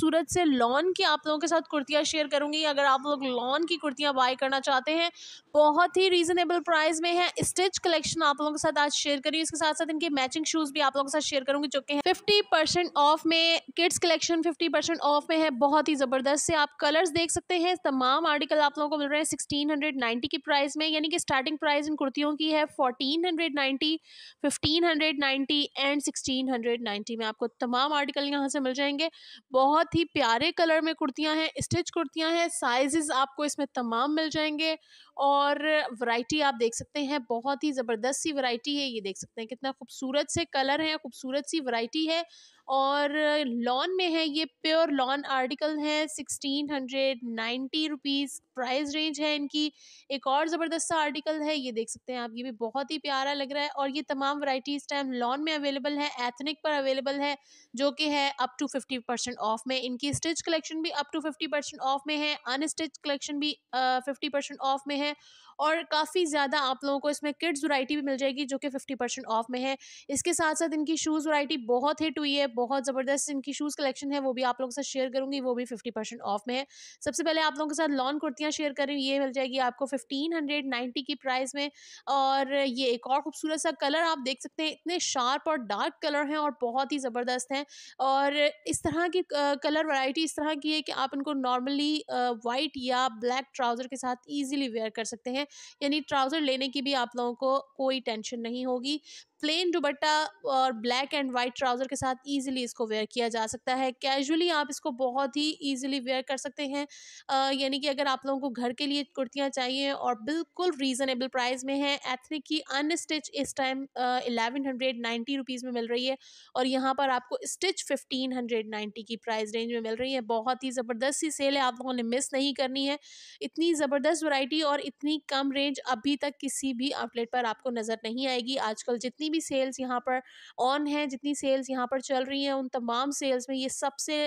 खूबसूरत से लॉन की आप लोगों के साथ कुर्तियाँ शेयर करूँगी अगर आप लोग लॉन की कुर्तियाँ बाय करना चाहते हैं बहुत ही रीज़नेबल प्राइस में है स्टिच कलेक्शन आप लोगों के साथ आज शेयर करी इसके साथ साथ इनके मैचिंग शूज़ भी आप लोगों के साथ शेयर करूँगी जो कि हैं फिफ्टी ऑफ में किड्स कलेक्शन फिफ्टी ऑफ में है बहुत ही ज़बरदस्त से आप कलर्स देख सकते हैं तमाम आर्टिकल आप लोगों को मिल रहे हैं सिक्सटीन की प्राइस में यानी कि स्टार्टिंग प्राइस इन कुर्तियों की है fourteen hundred ninety fifteen hundred ninety and sixteen hundred ninety में आपको तमाम आर्टिकल यहाँ से मिल जाएंगे बहुत बहुत ही प्यारे कलर में कुर्तियाँ हैं स्टिच कुर्तियाँ हैं साइजेस आपको इसमें तमाम मिल जाएंगे और वैरायटी आप देख सकते हैं बहुत ही ज़बरदस्त सी वैरायटी है ये देख सकते हैं कितना खूबसूरत से कलर है खूबसूरत सी वैरायटी है और लॉन में है ये प्योर लॉन आर्टिकल है sixteen hundred ninety rupees price range है इनकी एक और ज़बरदस्त आर्टिकल है ये देख सकते हैं आप ये भी बहुत ही प्यारा लग रहा है और ये तमाम वैरायटी इस टाइम लॉन में अवेलेबल है एथनिक पर अवेलेबल है जो कि है up to fifty percent off में इनकी स्टिच कलेक्शन भी up to fifty percent off में है अनस्टिच कलेक्शन भी फिफ्टी परसेंट ऑफ में है और काफ़ी ज़्यादा आप लोगों को इसमें किड्स वरायटी भी मिल जाएगी जो कि फिफ्टी परसेंट ऑफ में है इसके साथ साथ इनकी शूज़ वरायटी बहुत हिट हुई है बहुत ज़बरदस्त इनकी शूज़ कलेक्शन है वो भी आप लोगों के साथ शेयर करूँगी वो भी फिफ्टी परसेंट ऑफ में है सबसे पहले आप लोगों के साथ लॉन कुर्तियाँ शेयर कर रही हूँ ये मिल जाएगी आपको फिफ्टीन हंड्रेड नाइन्टी की प्राइस में और ये एक और खूबसूरत सा कलर आप देख सकते हैं इतने शार्प और डार्क कलर हैं और बहुत ही ज़बरदस्त हैं और इस तरह की कलर वरायटी इस तरह की है कि आप इनको नॉर्मली वाइट या ब्लैक ट्राउज़र के साथ ईजिली वेयर कर सकते हैं यानी ट्राउज़र लेने की भी आप लोगों को कोई टेंशन नहीं होगी प्लेन दुबट्टा और ब्लैक एंड वाइट ट्राउज़र के साथ ईजिली इसको वेयर किया जा सकता है कैजुअली आप इसको बहुत ही ईजिली वेयर कर सकते हैं यानी कि अगर आप लोगों को घर के लिए कुर्तियाँ चाहिए और बिल्कुल रीज़नेबल प्राइस में है एथनिक की अनस्टिच इस time eleven hundred ninety rupees में मिल रही है और यहाँ पर आपको स्टिच फिफ्टीन हंड्रेड नाइन्टी की प्राइस रेंज में मिल रही है बहुत ही ज़बरदस्त सी सेल है आप लोगों ने मिस नहीं करनी है इतनी ज़बरदस्त वराइटी और इतनी कम रेंज अभी तक किसी भी आउटलेट पर आपको नज़र नहीं आएगी आजकल जितनी जितनी भी सेल्स यहाँ पर ऑन है जितनी सेल्स यहाँ पर चल रही हैं उन तमाम सेल्स में ये सबसे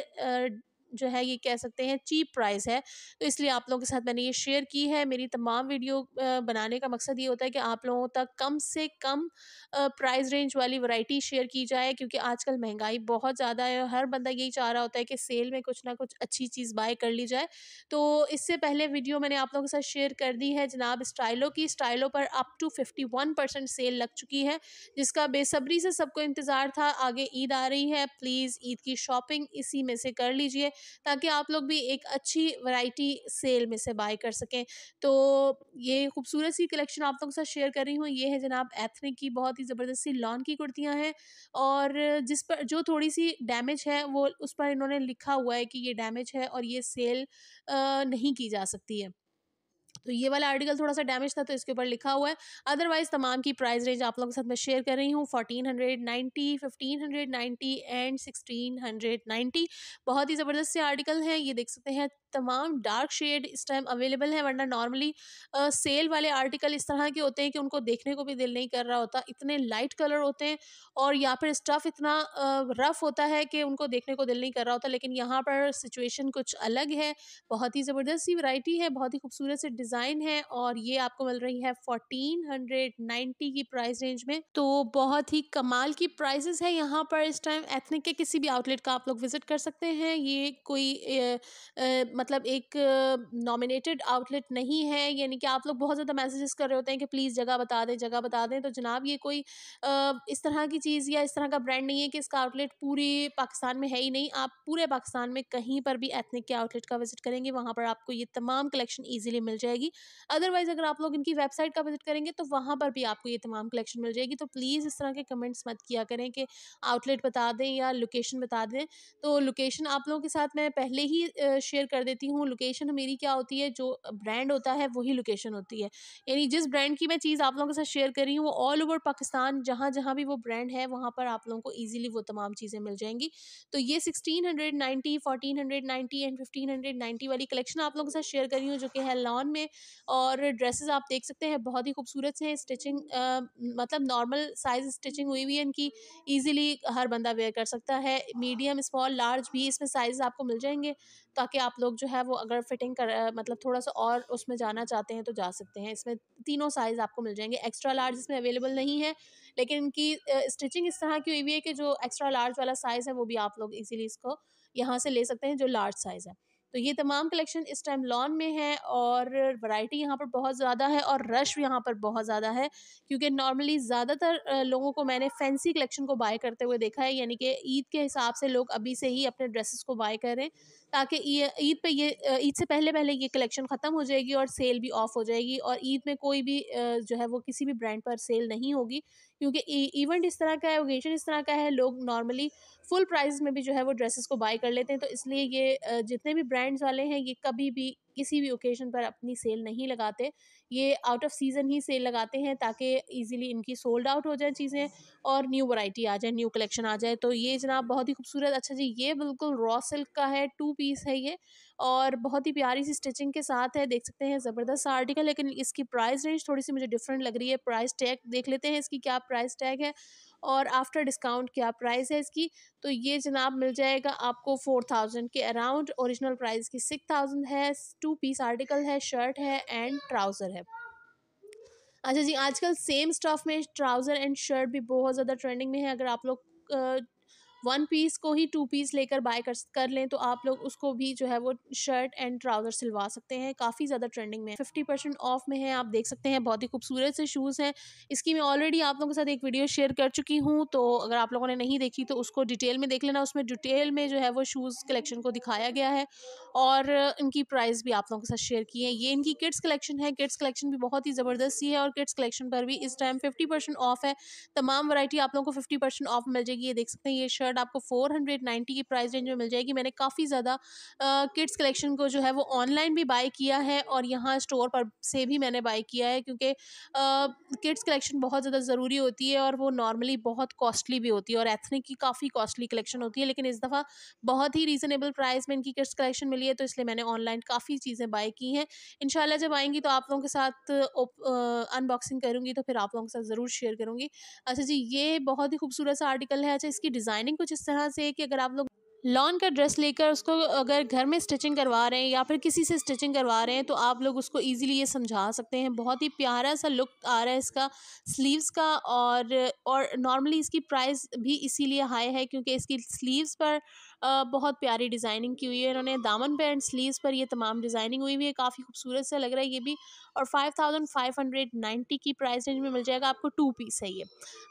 जो है ये कह सकते हैं चीप प्राइस है तो इसलिए आप लोगों के साथ मैंने ये शेयर की है मेरी तमाम वीडियो बनाने का मकसद ये होता है कि आप लोगों तक कम से कम प्राइस रेंज वाली वैरायटी शेयर की जाए क्योंकि आजकल महंगाई बहुत ज़्यादा है और हर बंदा यही चाह रहा होता है कि सेल में कुछ ना कुछ अच्छी चीज़ बाय कर ली जाए तो इससे पहले वीडियो मैंने आप लोगों के साथ शेयर कर दी है जनाब स्टाइलो की स्टाइलो पर up to fifty one percent sale लग चुकी है जिसका बेसब्री से सबको इंतज़ार था आगे ईद आ रही है प्लीज़ ईद की शॉपिंग इसी में से कर लीजिए ताकि आप लोग भी एक अच्छी वैरायटी सेल में से बाय कर सकें तो ये खूबसूरत सी कलेक्शन आप लोगों के साथ शेयर कर रही हूँ ये है जनाब एथनिक की बहुत ही ज़बरदस्त सी लॉन की कुर्तियाँ हैं और जिस पर जो थोड़ी सी डैमेज है वो उस पर इन्होंने लिखा हुआ है कि ये डैमेज है और ये सेल नहीं की जा सकती है तो ये वाला आर्टिकल थोड़ा सा डैमेज था तो इसके ऊपर लिखा हुआ है अदरवाइज तमाम की प्राइस रेंज आप लोगों के साथ मैं शेयर कर रही हूँ fourteen hundred ninety fifteen hundred ninety and sixteen hundred ninety बहुत ही ज़बरदस्त से आर्टिकल हैं ये देख सकते हैं तमाम डार्क शेड इस टाइम अवेलेबल है वरना नॉर्मली सेल वाले आर्टिकल इस तरह के होते हैं कि उनको देखने को भी दिल नहीं कर रहा होता इतने लाइट कलर होते हैं और या फिर स्टफ़ इतना रफ़ होता है कि उनको देखने को दिल नहीं कर रहा होता लेकिन यहाँ पर सिचुएशन कुछ अलग है बहुत ही ज़बरदस्त सी वैरायटी है बहुत ही खूबसूरत से डिज़ाइन है और ये आपको मिल रही है फोर्टीन हंड्रेड नाइन्टी की प्राइस रेंज में तो बहुत ही कमाल की प्राइजेस है यहाँ पर इस टाइम एथनिक के किसी भी आउटलेट का आप लोग विज़िट कर सकते हैं ये कोई ए, ए, मतलब एक नॉमिनेटेड आउटलेट नहीं है यानी कि आप लोग बहुत ज़्यादा मैसेजेस कर रहे होते हैं कि प्लीज़ जगह बता दें जगह बता दें तो जनाब ये कोई इस तरह की चीज़ या इस तरह का ब्रांड नहीं है कि इसका आउटलेट पूरे पाकिस्तान में है ही नहीं आप पूरे पाकिस्तान में कहीं पर भी एथनिक के आउटलेट का विज़िट करेंगे वहाँ पर आपको ये तमाम कलेक्शन ईजिली मिल जाएगी अदरवाइज़ अगर आप लोग इनकी वेबसाइट का विज़िट करेंगे तो वहाँ पर भी आपको ये तमाम कलेक्शन मिल जाएगी तो प्लीज़ इस तरह के कमेंट्स मत किया करें कि आउटलेट बता दें या लोकेशन बता दें तो लोकेशन आप लोगों के साथ मैं पहले ही शेयर कर दें देती हूँ लोकेशन मेरी क्या होती है जो ब्रांड होता है वही लोकेशन होती है यानी जिस ब्रांड की मैं चीज़ आप लोगों के साथ शेयर कर रही हूँ वो ऑल ओवर पाकिस्तान जहाँ जहाँ भी वो ब्रांड है वहाँ पर आप लोगों को ईजिली वो तमाम चीज़ें मिल जाएंगी तो ये sixteen hundred ninety fourteen hundred ninety and fifteen hundred ninety वाली कलेक्शन आप लोगों के साथ शेयर कर रही हूँ जो कि है लॉन में और ड्रेसेस आप देख सकते हैं बहुत ही खूबसूरत से स्टिचिंग मतलब नॉर्मल साइज स्टिचिंग हुई हुई है इनकी ईजिली हर बंदा वेयर कर सकता है मीडियम स्मॉल लार्ज भी इसमें साइज़ आपको मिल जाएंगे ताकि आप लोग जो है वो अगर फिटिंग कर मतलब थोड़ा सा और उसमें जाना चाहते हैं तो जा सकते हैं इसमें तीनों साइज़ आपको मिल जाएंगे एक्स्ट्रा लार्ज इसमें अवेलेबल नहीं है लेकिन इनकी स्टिचिंग इस तरह की हुई है कि जो एक्स्ट्रा लार्ज वाला साइज़ है वो भी आप लोग इजीली इसको यहाँ से ले सकते हैं जो लार्ज साइज़ है तो ये तमाम कलेक्शन इस टाइम लॉन में है और वैरायटी यहाँ पर बहुत ज़्यादा है और रश यहाँ पर बहुत ज़्यादा है क्योंकि नॉर्मली ज़्यादातर लोगों को मैंने फैंसी कलेक्शन को बाय करते हुए देखा है यानी कि ईद के हिसाब से लोग अभी से ही अपने ड्रेसेस को बाय करें ताकि ईद पे ये ईद से पहले पहले ये कलेक्शन ख़त्म हो जाएगी और सेल भी ऑफ हो जाएगी और ईद में कोई भी जो है वो किसी भी ब्रांड पर सेल नहीं होगी क्योंकि इवेंट इस तरह का है ओकेजन इस तरह का है लोग नॉर्मली फुल प्राइस में भी जो है वो ड्रेसेस को बाय कर लेते हैं तो इसलिए ये जितने भी ब्रांड्स वाले हैं ये कभी भी किसी भी ओकेजन पर अपनी सेल नहीं लगाते ये आउट ऑफ सीज़न ही सेल लगाते हैं ताकि ईजिली इनकी सोल्ड आउट हो जाए चीज़ें और न्यू वैरायटी आ जाए न्यू कलेक्शन आ जाए तो ये जनाब बहुत ही खूबसूरत अच्छा जी ये बिल्कुल रॉ सिल्क का है टू पीस है ये और बहुत ही प्यारी सी स्टिचिंग के साथ है देख सकते हैं ज़बरदस्त आर्टिकल लेकिन इसकी प्राइस रेंज थोड़ी सी मुझे डिफरेंट लग रही है प्राइस टैग देख लेते हैं इसकी क्या प्राइस टैग है और आफ्टर डिस्काउंट क्या प्राइस है इसकी तो ये जनाब मिल जाएगा आपको फोर थाउजेंड के अराउंड ओरिजिनल प्राइस की सिक्स थाउजेंड है टू पीस आर्टिकल है शर्ट है एंड ट्राउज़र है अच्छा जी आजकल सेम स्टफ़ में ट्राउज़र एंड शर्ट भी बहुत ज़्यादा ट्रेंडिंग में है अगर आप लोग वन पीस को ही टू पीस लेकर बाय कर, कर लें तो आप लोग उसको भी जो है वो शर्ट एंड ट्राउज़र सिलवा सकते हैं काफ़ी ज़्यादा ट्रेंडिंग में फिफ्टी परसेंट ऑफ में है आप देख सकते हैं बहुत ही खूबसूरत से शूज़ हैं इसकी मैं ऑलरेडी आप लोगों के साथ एक वीडियो शेयर कर चुकी हूँ तो अगर आप लोगों ने नहीं देखी तो उसको डिटेल में देख लेना उसमें डिटेल में जो है वो शूज़ कलेक्शन को दिखाया गया है और इनकी प्राइस भी आप लोगों के साथ शेयर की है ये इनकी किड्स कलेक्शन है किड्स कलेक्शन भी बहुत ही ज़बरदस्त सी है और किड्स कलेक्शन पर भी इस टाइम फिफ्टी ऑफ है तमाम वरायटी आप लोगों को फिफ्टी ऑफ मिल जाएगी ये देख सकते हैं ये शर्ट शर्ट आपको फोर हंड्रेड की प्राइस रेंज में मिल जाएगी मैंने काफ़ी ज़्यादा किड्स कलेक्शन को जो है वो ऑनलाइन भी बाई किया है और यहाँ स्टोर पर से भी मैंने बाई किया है क्योंकि किड्स कलेक्शन बहुत ज़्यादा ज़रूरी होती है और वो नॉर्मली बहुत कॉस्टली भी होती है और एथनिक की काफ़ी कॉस्टली कलेक्शन होती है लेकिन इस दफ़ा बहुत ही रीज़नेबल प्राइस में इनकी किड्स कलेक्शन मिली है तो इसलिए मैंने ऑनलाइन काफ़ी चीज़ें बाई की हैं इन जब आएंगी तो आप लोगों के साथ अनबॉक्सिंग करूँगी तो फिर आप लोगों के साथ ज़रूर शेयर करूँगी अच्छा जी ये बहुत ही खूबसूरत सा आर्टिकल है अच्छा इसकी डिज़ाइनिंग कुछ इस तरह से कि अगर आप लोग लॉन का ड्रेस लेकर उसको अगर घर में स्टिचिंग करवा रहे हैं या फिर किसी से स्टिचिंग करवा रहे हैं तो आप लोग उसको इजीली ये समझा सकते हैं बहुत ही प्यारा सा लुक आ रहा है इसका स्लीव्स का और और नॉर्मली इसकी प्राइस भी इसीलिए हाई है क्योंकि इसकी स्लीव्स पर बहुत प्यारी डिज़ाइनिंग की हुई है इन्होंने दामन पे एंड स्लीव्स पर ये तमाम डिज़ाइनिंग हुई हुई है काफ़ी खूबसूरत सा लग रहा है ये भी और five thousand five hundred ninety की प्राइस रेंज में मिल जाएगा आपको टू पीस है ये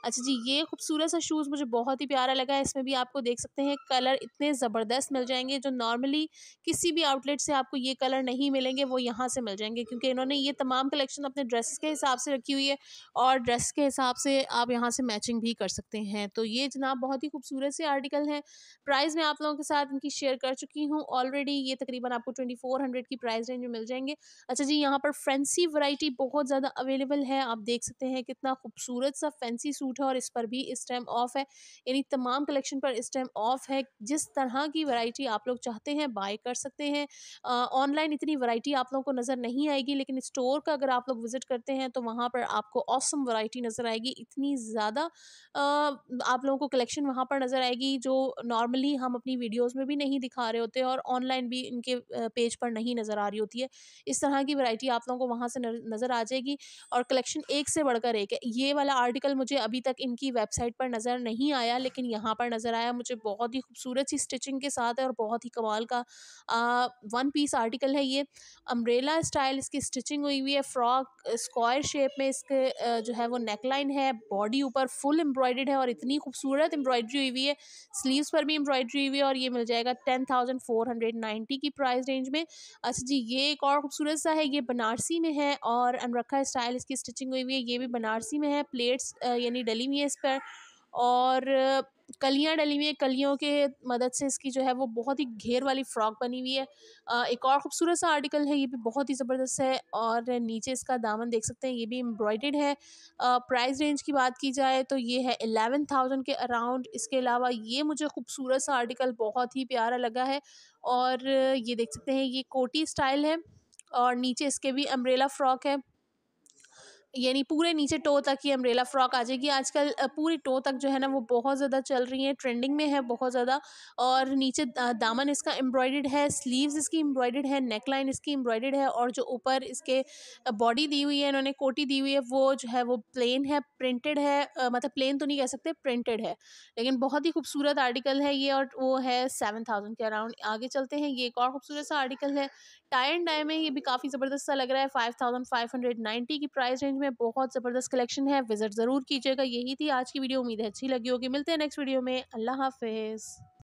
अच्छा जी ये खूबसूरत सा शूज़ मुझे बहुत ही प्यारा लगा है इसमें भी आपको देख सकते हैं कलर इतने ज़बरदस्त मिल जाएंगे जो नॉर्मली किसी भी आउटलेट से आपको ये कलर नहीं मिलेंगे वो यहाँ से मिल जाएंगे क्योंकि इन्होंने ये तमाम कलेक्शन अपने ड्रेस के हिसाब से रखी हुई है और ड्रेस के हिसाब से आप यहाँ से मैचिंग भी कर सकते हैं तो ये जनाब बहुत ही खूबसूरत से आर्टिकल हैं प्राइस में आप आप लोगों के साथ इनकी शेयर कर चुकी हूँ ऑलरेडी ये तकरीबन आपको ट्वेंटी फोर हंड्रेड की प्राइस रेंज में मिल जाएंगे अच्छा जी यहाँ पर फैंसी वैरायटी बहुत ज़्यादा अवेलेबल है आप देख सकते हैं कितना खूबसूरत सा फैंसी सूट है और इस पर भी इस टाइम ऑफ है यानी तमाम कलेक्शन पर इस टाइम ऑफ है जिस तरह की वरायटी आप लोग चाहते हैं बाय कर सकते हैं ऑनलाइन इतनी वरायटी आप लोगों को नज़र नहीं आएगी लेकिन स्टोर का अगर आप लोग विज़िट करते हैं तो वहाँ पर आपको औसम वरायटी नज़र आएगी इतनी ज़्यादा आप लोगों को कलेक्शन वहाँ पर नज़र आएगी जो नॉर्मली हम अपनी अपनी वीडियोस में भी नहीं दिखा रहे होते और ऑनलाइन भी इनके पेज पर नहीं नज़र आ रही होती है इस तरह की वैरायटी आप लोगों को वहाँ से नज़र आ जाएगी और कलेक्शन एक से बढ़कर एक है ये वाला आर्टिकल मुझे अभी तक इनकी वेबसाइट पर नज़र नहीं आया लेकिन यहाँ पर नज़र आया मुझे बहुत ही खूबसूरत सी स्टिचिंग के साथ है और बहुत ही कमाल का आ, वन पीस आर्टिकल है ये अम्ब्रेला स्टाइल इसकी स्टिचिंग हुई हुई है फ्रॉक स्क्वायर शेप में इसके जो है वो नेकलाइन है बॉडी ऊपर फुल एम्ब्रॉयड है और इतनी खूबसूरत एम्ब्रॉयडरी हुई हुई है स्लीव्स पर भी एम्ब्रॉयडरी हुई हुए और ये मिल जाएगा ten thousand four hundred ninety की प्राइस रेंज में अच्छा जी ये एक और खूबसूरत सा है ये बनारसी में है और अनरखा स्टाइल इसकी स्टिचिंग हुई हुई है ये भी बनारसी में है प्लेट्स यानी डली हुई है इस पर और कलियाँ डली हुई हैं कलियों के मदद से इसकी जो है वो बहुत ही घेर वाली फ्रॉक बनी हुई है आ, एक और ख़ूबसूरत सा आर्टिकल है ये भी बहुत ही ज़बरदस्त है और नीचे इसका दामन देख सकते हैं ये भी एम्ब्रॉयड है प्राइस रेंज की बात की जाए तो ये है एलेवन थाउजेंड के अराउंड इसके अलावा ये मुझे खूबसूरत सा आर्टिकल बहुत ही प्यारा लगा है और ये देख सकते हैं ये कोटी स्टाइल है और नीचे इसके भी अम्ब्रेला फ्रॉक है यानी पूरे नीचे टो तक ही अम्ब्रेला फ़्रॉक आ जाएगी आजकल पूरी टो तक जो है ना वो बहुत ज़्यादा चल रही है ट्रेंडिंग में है बहुत ज़्यादा और नीचे दामन इसका एम्ब्रॉयड है स्लीव्स इसकी एम्ब्रॉयड है नेक लाइन इसकी एम्ब्रॉयड है और जो ऊपर इसके बॉडी दी हुई है इन्होंने कोटी दी हुई है वो जो है वो प्लेन है प्रिंटेड है मतलब प्लेन तो नहीं कह सकते प्रिंटेड है लेकिन बहुत ही खूबसूरत आर्टिकल है ये और वो है सेवन थाउजेंड के अराउंड आगे चलते हैं ये एक और खूबसूरत सा आर्टिकल है टाइम एंड है में ये भी काफ़ी ज़बरदस्त सा लग रहा है five thousand five hundred ninety की प्राइस रेंज में बहुत ज़बरदस्त कलेक्शन है विजिट ज़रूर कीजिएगा यही थी आज की वीडियो उम्मीद है अच्छी लगी होगी मिलते हैं नेक्स्ट वीडियो में अल्लाह हाफिज़